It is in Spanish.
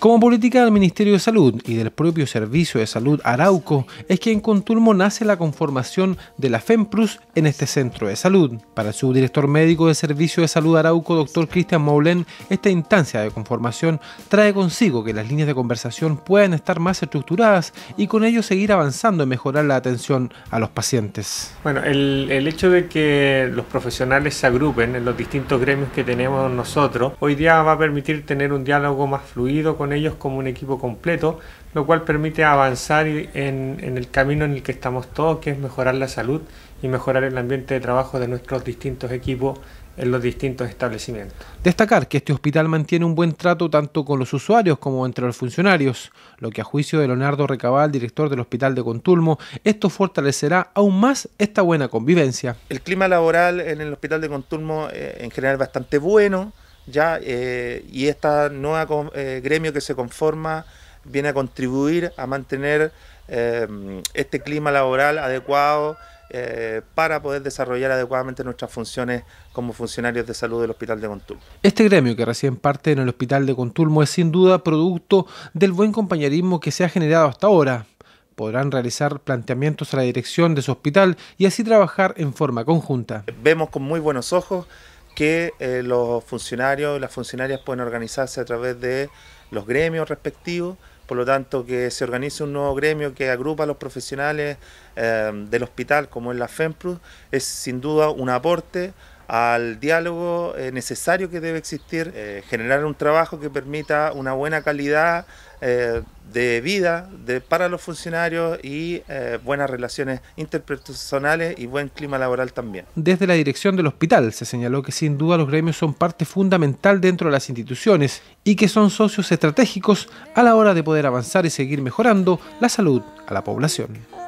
Como política del Ministerio de Salud y del propio Servicio de Salud Arauco es que en conturmo nace la conformación de la FEMPRUS en este centro de salud. Para el subdirector médico del Servicio de Salud Arauco, doctor Cristian Moulin, esta instancia de conformación trae consigo que las líneas de conversación puedan estar más estructuradas y con ello seguir avanzando en mejorar la atención a los pacientes. Bueno, el, el hecho de que los profesionales se agrupen en los distintos gremios que tenemos nosotros, hoy día va a permitir tener un diálogo más fluido con con ellos como un equipo completo, lo cual permite avanzar en, el camino en el que estamos todos, que es mejorar la salud y mejorar el ambiente de trabajo de nuestros distintos equipos en los distintos establecimientos. Destacar que este hospital mantiene un buen trato tanto con los usuarios como entre los funcionarios, lo que a juicio de Leonardo Recabal, director del Hospital de Contulmo, esto fortalecerá aún más esta buena convivencia. El clima laboral en el Hospital de Contulmo eh, en general es bastante bueno, ya eh, y esta nueva eh, gremio que se conforma viene a contribuir a mantener eh, este clima laboral adecuado para poder desarrollar adecuadamente nuestras funciones como funcionarios de salud del Hospital de Contulmo. Este gremio que recién parte en el Hospital de Contulmo es sin duda producto del buen compañerismo que se ha generado hasta ahora. Podrán realizar planteamientos a la dirección de su hospital y así trabajar en forma conjunta. Vemos con muy buenos ojos que eh, los funcionarios y las funcionarias pueden organizarse a través de los gremios respectivos, por lo tanto que se organice un nuevo gremio que agrupa a los profesionales eh, del hospital como es la FEMPRUS, es sin duda un aporte al diálogo eh, necesario que debe existir, eh, generar un trabajo que permita una buena calidad eh, de vida para los funcionarios y buenas relaciones interpersonales y buen clima laboral también. Desde la dirección del hospital se señaló que sin duda los gremios son parte fundamental dentro de las instituciones y que son socios estratégicos a la hora de poder avanzar y seguir mejorando la salud a la población.